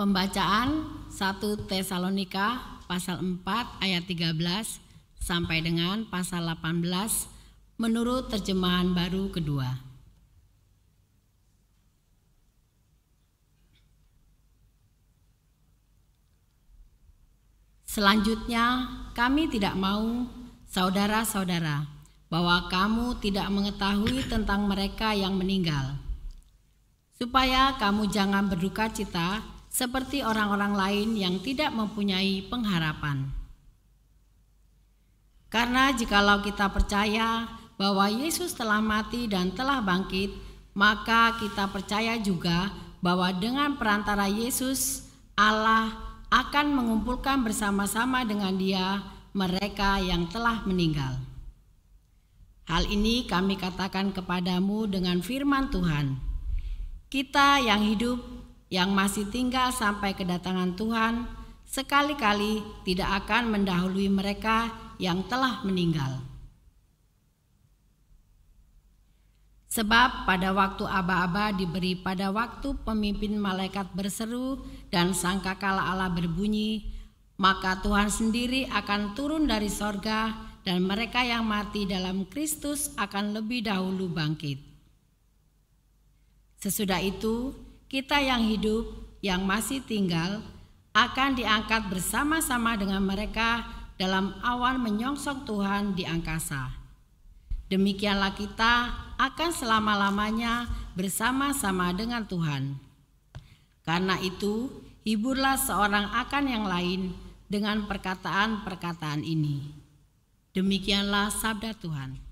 Pembacaan 1 Tesalonika pasal 4 ayat 13 sampai dengan pasal 18 menurut terjemahan baru kedua. Selanjutnya, kami tidak mau, saudara-saudara, bahwa kamu tidak mengetahui tentang mereka yang meninggal, supaya kamu jangan berduka cita seperti orang-orang lain yang tidak mempunyai pengharapan. Karena jikalau kita percaya bahwa Yesus telah mati dan telah bangkit, maka kita percaya juga bahwa dengan perantara Yesus, Allah akan mengumpulkan bersama-sama dengan Dia mereka yang telah meninggal. Hal ini kami katakan kepadamu dengan firman Tuhan. Kita yang hidup yang masih tinggal sampai kedatangan Tuhan sekali-kali tidak akan mendahului mereka yang telah meninggal. Sebab pada waktu aba-aba diberi pada waktu pemimpin malaikat berseru dan sangkakala Allah berbunyi, maka Tuhan sendiri akan turun dari sorga dan mereka yang mati dalam Kristus akan lebih dahulu bangkit. Sesudah itu, kita yang hidup, yang masih tinggal, akan diangkat bersama-sama dengan mereka dalam awan menyongsong Tuhan di angkasa. Demikianlah kita akan selama-lamanya bersama-sama dengan Tuhan. Karena itu, hiburlah seorang akan yang lain dengan perkataan-perkataan ini. Demikianlah sabda Tuhan.